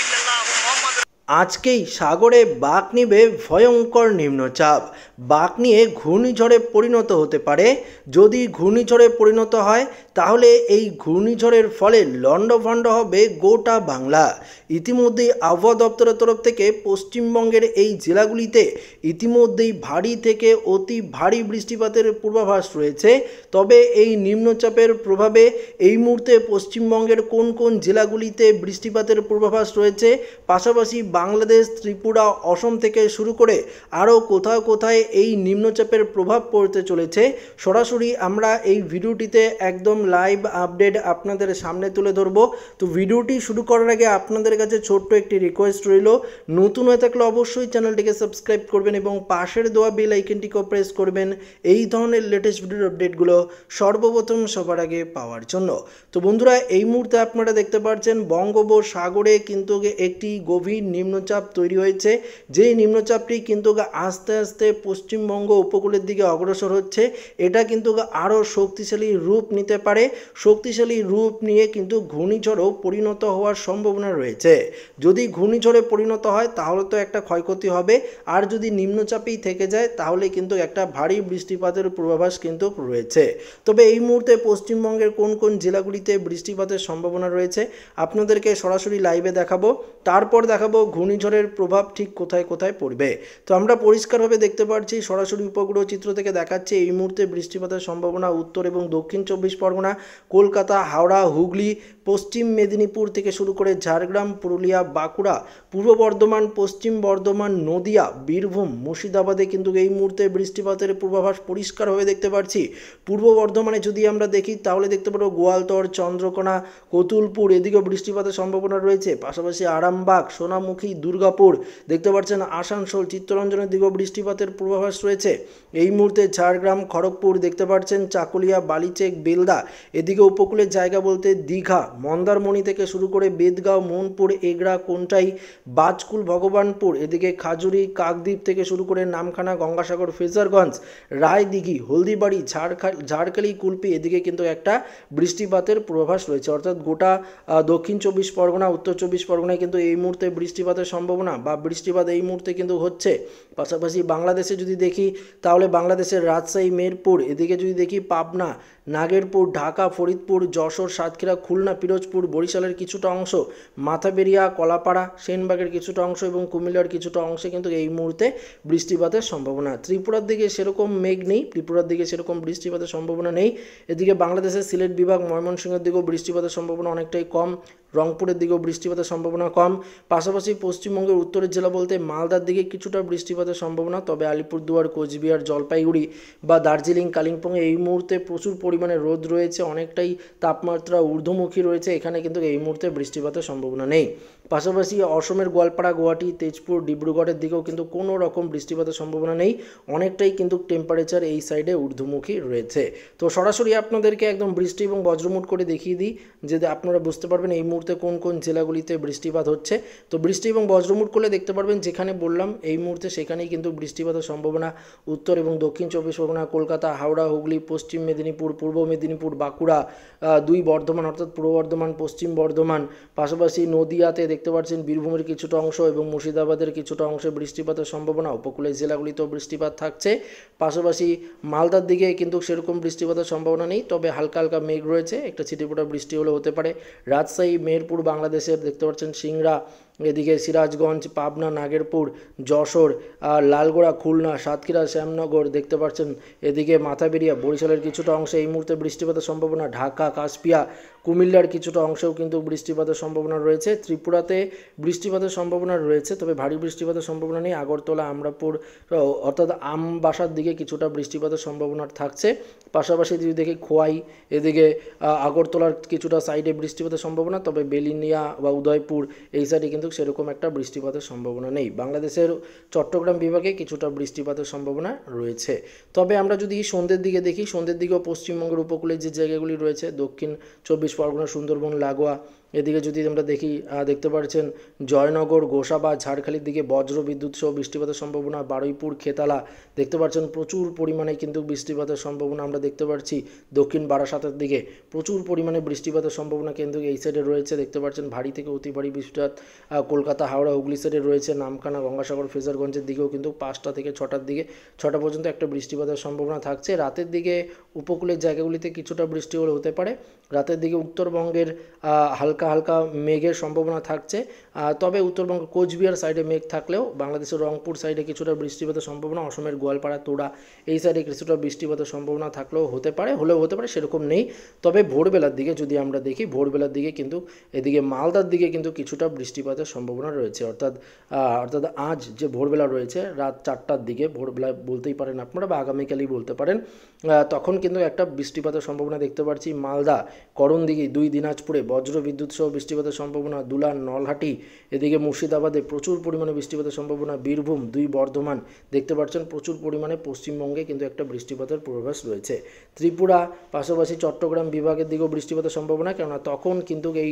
இல்லல்லாஹு முகமது আজকেই সাগরে বাঘ নিবে ভয়ঙ্কর নিম্নচাপ বাঘ নিয়ে ঘূর্ণিঝড়ে পরিণত হতে পারে যদি ঘূর্ণিঝড়ে পরিণত হয় তাহলে এই ঘূর্ণিঝড়ের ফলে লণ্ডভণ্ড হবে গোটা বাংলা ইতিমধ্যেই আবহাওয়া দপ্তরের তরফ থেকে পশ্চিমবঙ্গের এই জেলাগুলিতে ইতিমধ্যেই ভারী থেকে অতি ভারী বৃষ্টিপাতের পূর্বাভাস রয়েছে তবে এই নিম্নচাপের প্রভাবে এই মুহূর্তে পশ্চিমবঙ্গের কোন কোন জেলাগুলিতে বৃষ্টিপাতের পূর্বাভাস রয়েছে পাশাপাশি বাংলাদেশ ত্রিপুরা অসম থেকে শুরু করে আরও কোথাও কোথায় এই নিম্নচাপের প্রভাব পড়তে চলেছে সরাসরি আমরা এই ভিডিওটিতে একদম লাইভ আপডেট আপনাদের সামনে তুলে ধরব তো ভিডিওটি শুরু করার আগে আপনাদের কাছে ছোট্ট একটি রিকোয়েস্ট রইল নতুন হয়ে থাকলে অবশ্যই চ্যানেলটিকে সাবস্ক্রাইব করবেন এবং পাশের দেওয়া বেল আইকনটিকেও প্রেস করবেন এই ধরনের লেটেস্ট ভিডিওর আপডেটগুলো সর্বপ্রথম সবার আগে পাওয়ার জন্য তো বন্ধুরা এই মুহূর্তে আপনারা দেখতে পাচ্ছেন বঙ্গোপসাগরে কিন্তু একটি গভীর নিম্নচাপ তৈরি হয়েছে যেই নিম্নচাপটি কিন্তু আস্তে আস্তে পশ্চিমবঙ্গ উপকূলের দিকে অগ্রসর হচ্ছে এটা কিন্তু আরও শক্তিশালী রূপ নিতে পারে শক্তিশালী রূপ নিয়ে কিন্তু ঘূর্ণিঝড়েও পরিণত হওয়ার সম্ভাবনা রয়েছে যদি ঘূর্ণিঝড়ে পরিণত হয় তাহলে তো একটা ক্ষয়ক্ষতি হবে আর যদি নিম্নচাপেই থেকে যায় তাহলে কিন্তু একটা ভারী বৃষ্টিপাতের পূর্বাভাস কিন্তু রয়েছে তবে এই মুহূর্তে পশ্চিমবঙ্গের কোন কোন জেলাগুলিতে বৃষ্টিপাতের সম্ভাবনা রয়েছে আপনাদেরকে সরাসরি লাইভে দেখাবো তারপর দেখাবো ঘূর্ণিঝড়ের প্রভাব ঠিক কোথায় কোথায় পড়বে তো আমরা পরিষ্কারভাবে দেখতে পাচ্ছি সরাসরি উপগ্রহ চিত্র থেকে দেখাচ্ছে এই মুহূর্তে বৃষ্টিপাতের সম্ভাবনা উত্তর এবং দক্ষিণ চব্বিশ পরগনা কলকাতা হাওড়া হুগলি পশ্চিম মেদিনীপুর থেকে শুরু করে ঝাড়গ্রাম পুরুলিয়া বাঁকুড়া পূর্ব বর্ধমান পশ্চিম বর্ধমান নদিয়া বীরভূম মুর্শিদাবাদে কিন্তু এই মুহূর্তে বৃষ্টিপাতের পূর্বাভাস পরিষ্কারভাবে দেখতে পাচ্ছি পূর্ব বর্ধমানে যদি আমরা দেখি তাহলে দেখতে পাবো গোয়ালতর চন্দ্রকোনা কতুলপুর এদিকেও বৃষ্টিপাতের সম্ভাবনা রয়েছে পাশাপাশি আরামবাগ সোনামুখী কামরূপী দুর্গাপুর দেখতে পাচ্ছেন আসানসোল চিত্তরঞ্জনের দিকেও বৃষ্টিপাতের পূর্বাভাস রয়েছে এই মুহূর্তে ঝাড়গ্রাম খড়গপুর দেখতে পাচ্ছেন চাকুলিয়া বালিচেক বেলদা এদিকে উপকূলের জায়গা বলতে দীঘা মন্দারমণি থেকে শুরু করে বেদগাঁও মোহনপুর এগড়া কোনটাই বাজকুল ভগবানপুর এদিকে খাজুরি কাকদ্বীপ থেকে শুরু করে নামখানা গঙ্গাসাগর ফেজারগঞ্জ রায়দিঘি হলদিবাড়ি ঝাড়খা ঝাড়খালি কুলপি এদিকে কিন্তু একটা বৃষ্টিপাতের পূর্বাভাস রয়েছে অর্থাৎ গোটা দক্ষিণ চব্বিশ পরগনা উত্তর চব্বিশ পরগনায় কিন্তু এই মুহূর্তে বৃষ্টিপাত বৃষ্টিপাতের সম্ভাবনা বা বৃষ্টিপাত এই মুহূর্তে কিন্তু হচ্ছে পাশাপাশি বাংলাদেশে যদি দেখি তাহলে বাংলাদেশের রাজশাহী মেরপুর এদিকে যদি দেখি পাবনা নাগেরপুর ঢাকা ফরিদপুর যশোর সাতক্ষীরা খুলনা পিরোজপুর বরিশালের কিছুটা অংশ মাথাবেরিয়া কলাপাড়া সেনবাগের কিছুটা অংশ এবং কুমিল্লার কিছুটা অংশে কিন্তু এই মুহূর্তে বৃষ্টিপাতের সম্ভাবনা ত্রিপুরার দিকে সেরকম মেঘ নেই ত্রিপুরার দিকে সেরকম বৃষ্টিপাতের সম্ভাবনা নেই এদিকে বাংলাদেশের সিলেট বিভাগ ময়মনসিংহের দিকেও বৃষ্টিপাতের সম্ভাবনা অনেকটাই কম রংপুরের দিকেও বৃষ্টিপাতের সম্ভাবনা কম পাশাপাশি পশ্চিমবঙ্গের উত্তরের জেলা বলতে মালদার দিকে কিছুটা বৃষ্টিপাতের সম্ভাবনা তবে আলিপুরদুয়ার কোচবিহার জলপাইগুড়ি বা দার্জিলিং কালিম্পংয়ে এই মুহূর্তে প্রচুর পরিমাণে রোদ রয়েছে অনেকটাই তাপমাত্রা ঊর্ধ্বমুখী রয়েছে এখানে কিন্তু এই মুহূর্তে বৃষ্টিপাতের সম্ভাবনা নেই পাশাপাশি অসমের গোয়ালপাড়া গুয়াহাটি তেজপুর ডিব্রুগড়ের দিকেও কিন্তু কোনো রকম বৃষ্টিপাতের সম্ভাবনা নেই অনেকটাই কিন্তু টেম্পারেচার এই সাইডে ঊর্ধ্বমুখী রয়েছে তো সরাসরি আপনাদেরকে একদম বৃষ্টি এবং বজ্রমুট করে দেখিয়ে দিই যে আপনারা বুঝতে পারবেন এই মুহূর্তে কোন কোন জেলাগুলিতে বৃষ্টিপাত হচ্ছে তো বৃষ্টি এবং বজ্রমুট করলে দেখতে পারবেন যেখানে বললাম এই মুহূর্তে সেখানেই কিন্তু বৃষ্টিপাতের সম্ভাবনা উত্তর এবং দক্ষিণ চব্বিশ পরগনা কলকাতা হাওড়া হুগলি পশ্চিম মেদিনীপুর পূর্ব মেদিনীপুর বাঁকুড়া দুই বর্ধমান অর্থাৎ পূর্ব বর্ধমান পশ্চিম বর্ধমান পাশাপাশি নদিয়াতে দেখতে পাচ্ছেন বীরভূমের কিছুটা অংশ এবং মুর্শিদাবাদের কিছুটা অংশে বৃষ্টিপাতের সম্ভাবনা উপকূলের জেলাগুলিতেও বৃষ্টিপাত থাকছে পাশাপাশি মালদার দিকে কিন্তু সেরকম বৃষ্টিপাতের সম্ভাবনা নেই তবে হালকা হালকা মেঘ রয়েছে একটা ছিটিপোটা বৃষ্টি হলে হতে পারে রাজশাহী মেহেরপুর বাংলাদেশের দেখতে পাচ্ছেন সিংড়া এদিকে সিরাজগঞ্জ পাবনা নাগেরপুর যশোর আর লালগোড়া খুলনা সাতক্ষীরা শ্যামনগর দেখতে পাচ্ছেন এদিকে মাথাবেরিয়া বরিশালের কিছুটা অংশে এই মুহূর্তে বৃষ্টিপাতের সম্ভাবনা ঢাকা কাশপিয়া কুমিল্লার কিছুটা অংশেও কিন্তু বৃষ্টিপাতের সম্ভাবনা রয়েছে ত্রিপুরাতে বৃষ্টিপাতের সম্ভাবনা রয়েছে তবে ভারী বৃষ্টিপাতের সম্ভাবনা নেই আগরতলা আমরাপুর অর্থাৎ আমবাসার দিকে কিছুটা বৃষ্টিপাতের সম্ভাবনা থাকছে পাশাপাশি যদি দেখি খোয়াই এদিকে আগরতলার কিছুটা সাইডে বৃষ্টিপাতের সম্ভাবনা তবে বেলিনিয়া বা উদয়পুর এই সাইডে কিন্তু কিন্তু সেরকম একটা বৃষ্টিপাতের সম্ভাবনা নেই বাংলাদেশের চট্টগ্রাম বিভাগে কিছুটা বৃষ্টিপাতের সম্ভাবনা রয়েছে তবে আমরা যদি সন্ধ্যের দিকে দেখি সন্ধ্যের দিকেও পশ্চিমবঙ্গের উপকূলে যে জায়গাগুলি রয়েছে দক্ষিণ চব্বিশ পরগনা সুন্দরবন লাগোয়া এদিকে যদি আমরা দেখি দেখতে পাচ্ছেন জয়নগর গোসাবা ঝাড়খালির দিকে বজ্র বিদ্যুৎ সহ বৃষ্টিপাতের সম্ভাবনা বারুইপুর খেতালা দেখতে পাচ্ছেন প্রচুর পরিমাণে কিন্তু বৃষ্টিপাতের সম্ভাবনা আমরা দেখতে পাচ্ছি দক্ষিণ বারাসাতের দিকে প্রচুর পরিমাণে বৃষ্টিপাতের সম্ভাবনা কিন্তু এই সাইডে রয়েছে দেখতে পাচ্ছেন ভারী থেকে অতি ভারী বৃষ্টিপাত কলকাতা হাওড়া হুগলি সাইডে রয়েছে নামখানা গঙ্গাসাগর ফেজারগঞ্জের দিকেও কিন্তু পাঁচটা থেকে ছটার দিকে ছটা পর্যন্ত একটা বৃষ্টিপাতের সম্ভাবনা থাকছে রাতের দিকে উপকূলের জায়গাগুলিতে কিছুটা বৃষ্টি হলে হতে পারে রাতের দিকে উত্তরবঙ্গের হালকা হালকা হালকা মেঘের সম্ভাবনা থাকছে তবে উত্তরবঙ্গ কোচবিহার সাইডে মেঘ থাকলেও বাংলাদেশের রংপুর সাইডে কিছুটা বৃষ্টিপাতের সম্ভাবনা অসমের গোয়ালপাড়া তোড়া এই সাইডে কিছুটা বৃষ্টিপাতের সম্ভাবনা থাকলেও হতে পারে হলেও হতে পারে সেরকম নেই তবে ভোরবেলার দিকে যদি আমরা দেখি ভোরবেলার দিকে কিন্তু এদিকে মালদার দিকে কিন্তু কিছুটা বৃষ্টিপাতের সম্ভাবনা রয়েছে অর্থাৎ অর্থাৎ আজ যে ভোরবেলা রয়েছে রাত চারটার দিকে ভোরবেলা বলতেই পারেন আপনারা বা আগামীকালই বলতে পারেন তখন কিন্তু একটা বৃষ্টিপাতের সম্ভাবনা দেখতে পাচ্ছি মালদা করণদিঘি দুই দিনাজপুরে বজ্র বিদ্যুৎ সহ বৃষ্টিপাতের সম্ভাবনা দুলা নলহাটি এদিকে মুর্শিদাবাদে প্রচুর পরিমাণে বৃষ্টিপাতের সম্ভাবনা বীরভূম দুই বর্ধমান দেখতে পাচ্ছেন প্রচুর পরিমাণে পশ্চিমবঙ্গে কিন্তু একটা বৃষ্টিপাতের পূর্বাভাস রয়েছে ত্রিপুরা পাশাপাশি চট্টগ্রাম বিভাগের দিকেও বৃষ্টিপাতের সম্ভাবনা কেননা তখন কিন্তু এই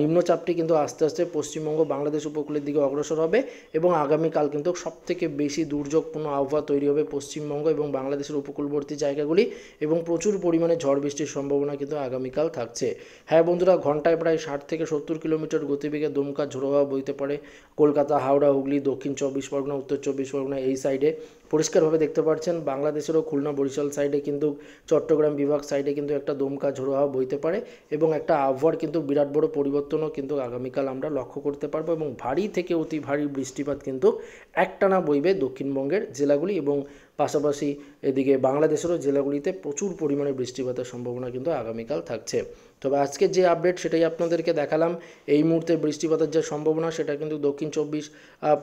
নিম্নচাপটি কিন্তু আস্তে আস্তে পশ্চিমবঙ্গ বাংলাদেশ উপকূলের দিকে অগ্রসর হবে এবং আগামীকাল কিন্তু সবথেকে বেশি দুর্যোগপূর্ণ আবহাওয়া তৈরি হবে পশ্চিমবঙ্গ এবং বাংলাদেশের উপকূলবর্তী জায়গাগুলি এবং প্রচুর পরিমাণে ঝড় বৃষ্টির সম্ভাবনা কিন্তু আগামীকাল থাকছে হ্যাঁ বন্ধুরা ঘন্টায় প্রায় ষাট থেকে সত্তর কিলোমিটার গতিবেগে দমকা ঝোড়োভাবে বইতে পারে কলকাতা হাওড়া হুগলি দক্ষিণ চব্বিশ পরগনা উত্তর চব্বিশ পরগনা এই সাইডে পরিষ্কারভাবে দেখতে পাচ্ছেন বাংলাদেশেরও খুলনা বরিশাল সাইডে কিন্তু চট্টগ্রাম বিভাগ সাইডে কিন্তু একটা দমকা ঝোড়োহাওয়া বইতে পারে এবং একটা আবহাওয়ার কিন্তু বিরাট বড় পরিবর্তনও কিন্তু আগামীকাল আমরা লক্ষ্য করতে পারবো এবং ভারী থেকে অতি ভারী বৃষ্টিপাত কিন্তু একটানা বইবে দক্ষিণবঙ্গের জেলাগুলি এবং পাশাপাশি এদিকে বাংলাদেশেরও জেলাগুলিতে প্রচুর পরিমাণে বৃষ্টিপাতের সম্ভাবনা কিন্তু আগামীকাল থাকছে তবে আজকে যে আপডেট সেটাই আপনাদেরকে দেখালাম এই মুহূর্তে বৃষ্টিপাতের যে সম্ভাবনা সেটা কিন্তু দক্ষিণ চব্বিশ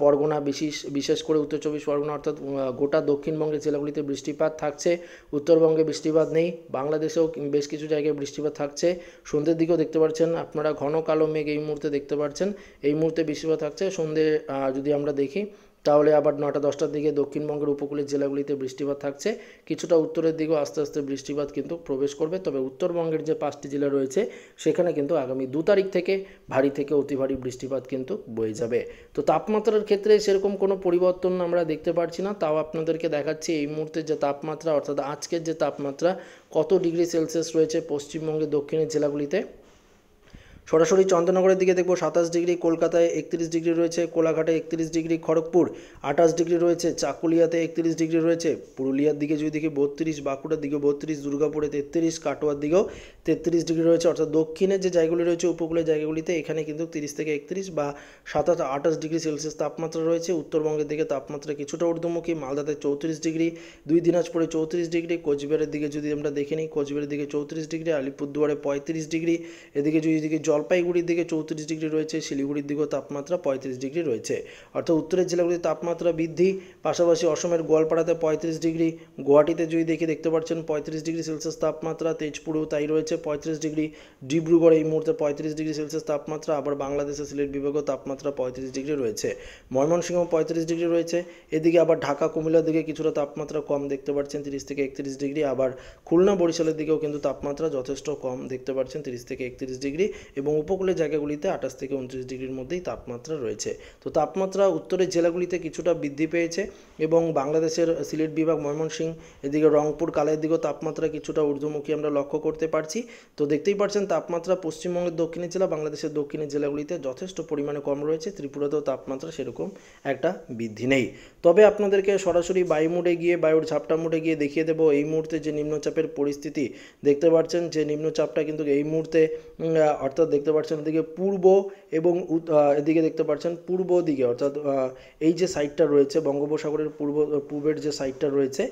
পরগনা বিশেষ বিশেষ করে উত্তর চব্বিশ পরগনা অর্থাৎ গোটা দক্ষিণবঙ্গের জেলাগুলিতে বৃষ্টিপাত থাকছে উত্তরবঙ্গে বৃষ্টিপাত নেই বাংলাদেশেও বেশ কিছু জায়গায় বৃষ্টিপাত থাকছে সন্ধ্যের দিকেও দেখতে পাচ্ছেন আপনারা ঘন কালো মেঘ এই মুহূর্তে দেখতে পাচ্ছেন এই মুহূর্তে বৃষ্টিপাত থাকছে সন্ধ্যে যদি আমরা দেখি তাহলে আবার নটা দশটার দিকে দক্ষিণবঙ্গের উপকূলের জেলাগুলিতে বৃষ্টিপাত থাকছে কিছুটা উত্তরের দিকেও আস্তে আস্তে বৃষ্টিপাত কিন্তু প্রবেশ করবে তবে উত্তরবঙ্গের যে পাঁচটি জেলা রয়েছে সেখানে কিন্তু আগামী দু তারিখ থেকে ভারী থেকে অতি ভারী বৃষ্টিপাত কিন্তু বয়ে যাবে তো তাপমাত্রার ক্ষেত্রে সেরকম কোনো পরিবর্তন আমরা দেখতে পারছি না তাও আপনাদেরকে দেখাচ্ছি এই মুহূর্তে যে তাপমাত্রা অর্থাৎ আজকের যে তাপমাত্রা কত ডিগ্রি সেলসিয়াস রয়েছে পশ্চিমবঙ্গের দক্ষিণের জেলাগুলিতে সরাসরি চন্দ্রনগরের দিকে দেখব সাতাশ ডিগ্রি কলকাতায় একত্রিশ ডিগ্রি রয়েছে কোলাঘাটে একত্রিশ ডিগ্রি খড়গপুর আঠাশ ডিগ্রি রয়েছে চাকুলিয়াতে একত্রিশ ডিগ্রি রয়েছে পুরুলিয়ার দিকে যদি দেখি বত্রিশ বাঁকুড়ার দিকে বত্রিশ দুর্গাপুরে তেত্রিশ কাটোয়ার দিকেও তেত্রিশ ডিগ্রি রয়েছে অর্থাৎ দক্ষিণের যে জায়গাগুলি রয়েছে উপকূলের জায়গাগুলিতে এখানে কিন্তু তিরিশ থেকে একত্রিশ বা সাতাশ আঠাশ ডিগ্রি সেলসিয়াস তাপমাত্রা রয়েছে উত্তরবঙ্গের দিকে তাপমাত্রা কিছুটা ঊর্ধ্বমুখী মালদাতে চৌত্রিশ ডিগ্রি দুই দিনাজপুরে চৌত্রিশ ডিগ্রি কোচবিহারের দিকে যদি আমরা দেখে নিই কোচবিহারের দিকে চৌত্রিশ ডিগ্রি আলিপুরদুয়ারে পঁয়ত্রিশ ডিগ্রি এদিকে যদি দিকে জল জলপাইগুড়ির দিকে চৌত্রিশ ডিগ্রি রয়েছে শিলিগুড়ির দিকেও তাপমাত্রা পঁয়ত্রিশ ডিগ্রি রয়েছে অর্থাৎ উত্তরের জেলাগুলিতে তাপমাত্রা বৃদ্ধি পাশাপাশি অসমের গোয়ালপাড়াতে পঁয়ত্রিশ ডিগ্রি গুয়াহাটিতে যদি দেখে দেখতে পাচ্ছেন পঁয়ত্রিশ ডিগ্রি সেলসিয়াস তাপমাত্রা তেজপুরেও তাই রয়েছে পঁয়ত্রিশ ডিগ্রি ডিব্রুগড়ে এই মুহূর্তে পঁয়ত্রিশ ডিগ্রি সেলসিয়াস তাপমাত্রা আবার বাংলাদেশের সিলেট বিভাগেও তাপমাত্রা পঁয়ত্রিশ ডিগ্রি রয়েছে ময়মনসিংহ পঁয়ত্রিশ ডিগ্রি রয়েছে এদিকে আবার ঢাকা কুমিল্লার দিকে কিছুটা তাপমাত্রা কম দেখতে পাচ্ছেন তিরিশ থেকে একত্রিশ ডিগ্রি আবার খুলনা বরিশালের দিকেও কিন্তু তাপমাত্রা যথেষ্ট কম দেখতে পাচ্ছেন তিরিশ থেকে একত্রিশ ডিগ্রি এবং এবং উপকূলের জায়গাগুলিতে আঠাশ থেকে উনত্রিশ ডিগ্রির মধ্যেই তাপমাত্রা রয়েছে তো তাপমাত্রা উত্তরের জেলাগুলিতে কিছুটা বৃদ্ধি পেয়েছে এবং বাংলাদেশের সিলেট বিভাগ ময়মনসিংহ এদিকে রংপুর কালের দিকেও তাপমাত্রা কিছুটা ঊর্ধ্বমুখী আমরা লক্ষ্য করতে পারছি তো দেখতেই পাচ্ছেন তাপমাত্রা পশ্চিমবঙ্গের দক্ষিণে জেলা বাংলাদেশের দক্ষিণের জেলাগুলিতে যথেষ্ট পরিমাণে কম রয়েছে ত্রিপুরাতেও তাপমাত্রা সেরকম একটা বৃদ্ধি নেই তবে আপনাদেরকে সরাসরি বায়ুমুডে গিয়ে বায়ুর ঝাপটা মুডে গিয়ে দেখিয়ে দেবো এই মুহূর্তে যে নিম্নচাপের পরিস্থিতি দেখতে পাচ্ছেন যে নিম্নচাপটা কিন্তু এই মুহূর্তে অর্থাৎ দেখতে পাচ্ছেন এদিকে পূর্ব এবং এদিকে দেখতে পাচ্ছেন পূর্ব দিকে অর্থাৎ এই যে সাইডটা রয়েছে বঙ্গোপসাগরের পূর্ব পূর্বের যে সাইডটা রয়েছে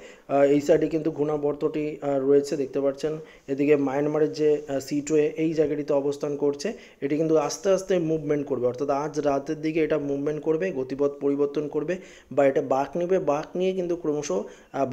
এই সাইডে কিন্তু ঘূর্ণাবর্তটি রয়েছে দেখতে পাচ্ছেন এদিকে মায়ানমারের যে সিটওয়ে এই জায়গাটিতে অবস্থান করছে এটি কিন্তু আস্তে আস্তে মুভমেন্ট করবে অর্থাৎ আজ রাতের দিকে এটা মুভমেন্ট করবে গতিপথ পরিবর্তন করবে বা এটা বাঁক নেবে বাঁক নিয়ে কিন্তু ক্রমশ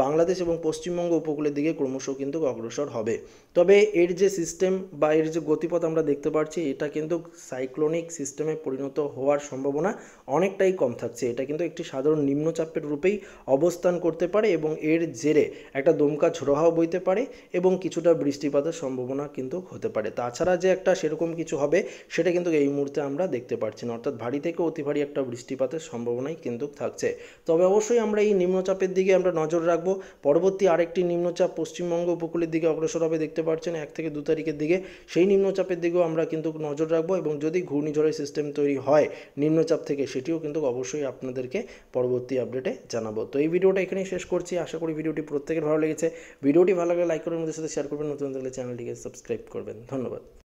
বাংলাদেশ এবং পশ্চিমবঙ্গ উপকূলের দিকে ক্রমশ কিন্তু অগ্রসর হবে তবে এর যে সিস্টেম বা এর যে গতিপথ আমরা দেখতে পাচ্ছি থাকছে এটা কিন্তু সাইক্লোনিক সিস্টেমে পরিণত হওয়ার সম্ভাবনা অনেকটাই কম থাকছে এটা কিন্তু একটি সাধারণ নিম্নচাপের রূপেই অবস্থান করতে পারে এবং এর জেরে একটা দমকা ঝোড়োহাও বইতে পারে এবং কিছুটা বৃষ্টিপাতের সম্ভাবনা কিন্তু হতে পারে তাছাড়া যে একটা সেরকম কিছু হবে সেটা কিন্তু এই মুহূর্তে আমরা দেখতে পাচ্ছি না অর্থাৎ ভারী থেকে অতি ভারী একটা বৃষ্টিপাতের সম্ভাবনাই কিন্তু থাকছে তবে অবশ্যই আমরা এই নিম্নচাপের দিকে আমরা নজর রাখবো পরবর্তী আরেকটি নিম্নচাপ পশ্চিমবঙ্গ উপকূলের দিকে অগ্রসর হবে দেখতে পাচ্ছেন এক থেকে দু তারিখের দিকে সেই নিম্নচাপের দিকেও আমরা কিন্তু কিন্তু নজর রাখবো এবং যদি ঘূর্ণিঝড়ের সিস্টেম তৈরি হয় নিম্নচাপ থেকে সেটিও কিন্তু অবশ্যই আপনাদেরকে পরবর্তী আপডেটে জানাবো তো এই ভিডিওটা এখানেই শেষ করছি আশা করি ভিডিওটি প্রত্যেকের ভালো লেগেছে ভিডিওটি ভালো লাগলে লাইক করবেন মধ্যে সাথে শেয়ার করবেন নতুন চ্যানেলটিকে সাবস্ক্রাইব করবেন ধন্যবাদ